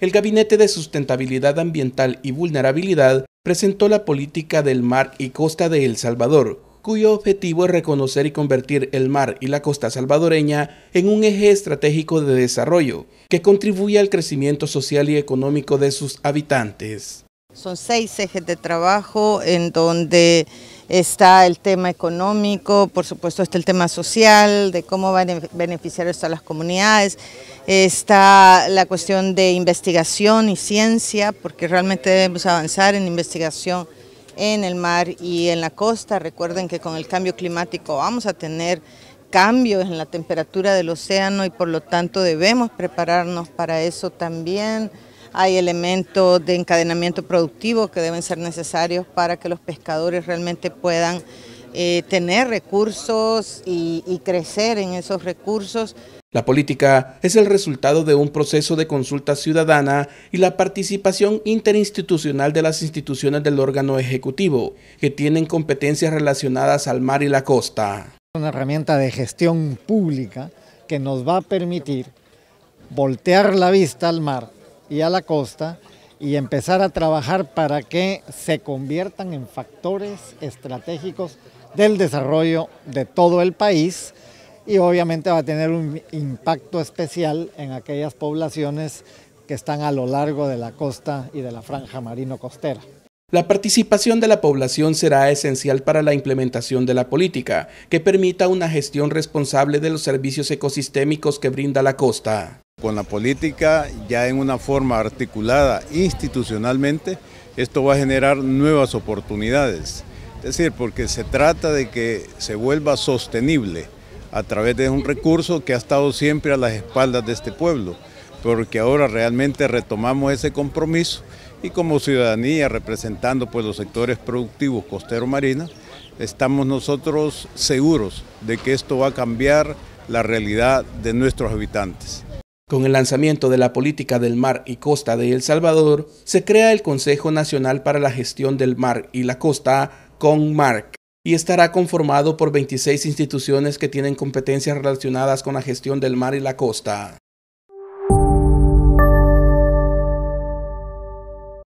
el Gabinete de Sustentabilidad Ambiental y Vulnerabilidad presentó la política del mar y costa de El Salvador, cuyo objetivo es reconocer y convertir el mar y la costa salvadoreña en un eje estratégico de desarrollo que contribuya al crecimiento social y económico de sus habitantes. Son seis ejes de trabajo en donde está el tema económico, por supuesto está el tema social, de cómo van a beneficiar esto a las comunidades, está la cuestión de investigación y ciencia, porque realmente debemos avanzar en investigación en el mar y en la costa. Recuerden que con el cambio climático vamos a tener cambios en la temperatura del océano y por lo tanto debemos prepararnos para eso también hay elementos de encadenamiento productivo que deben ser necesarios para que los pescadores realmente puedan eh, tener recursos y, crecer en esos recursos. La política es el resultado de un proceso de consulta ciudadana y la participación interinstitucional de las instituciones del órgano ejecutivo, que tienen competencias relacionadas al mar y la costa. Es Una herramienta de gestión pública que nos va a permitir voltear la vista al mar, y a la costa y empezar a trabajar para que se conviertan en factores estratégicos del desarrollo de todo el país y obviamente va a tener un impacto especial en aquellas poblaciones que están a lo largo de la costa y de la franja marino-costera. La participación de la población será esencial para la implementación de la política, que permita una gestión responsable de los servicios ecosistémicos que brinda la costa con la política ya en una forma articulada institucionalmente, esto va a generar nuevas oportunidades. Es decir, porque se trata de que se vuelva sostenible a través de un recurso que ha estado siempre a las espaldas de este pueblo, porque ahora realmente retomamos ese compromiso y como ciudadanía representando pues, los sectores productivos costero marina, estamos nosotros seguros de que esto va a cambiar la realidad de nuestros habitantes. Con el lanzamiento de la política del mar y costa de El Salvador, se crea el Consejo Nacional para la Gestión del Mar y la Costa, CONMARC, y estará conformado por 26 instituciones que tienen competencias relacionadas con la gestión del mar y la costa.